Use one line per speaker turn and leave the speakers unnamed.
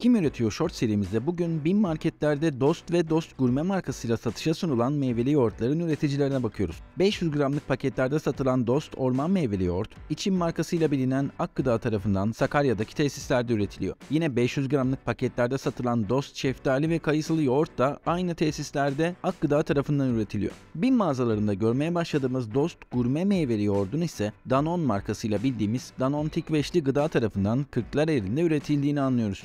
Kim üretiyor short serimizde bugün bin marketlerde Dost ve Dost Gurme markasıyla satışa sunulan meyveli yoğurtların üreticilerine bakıyoruz. 500 gramlık paketlerde satılan Dost Orman Meyveli Yoğurt, İçim markasıyla bilinen Akgıda tarafından Sakarya'daki tesislerde üretiliyor. Yine 500 gramlık paketlerde satılan Dost Şeftali ve Kayısılı Yoğurt da aynı tesislerde Akgıda tarafından üretiliyor. Bin mağazalarında görmeye başladığımız Dost Gurme Meyveli Yoğurt'un ise Danone markasıyla bildiğimiz Danone Tikveşli Gıda tarafından 40'lar elinde üretildiğini anlıyoruz.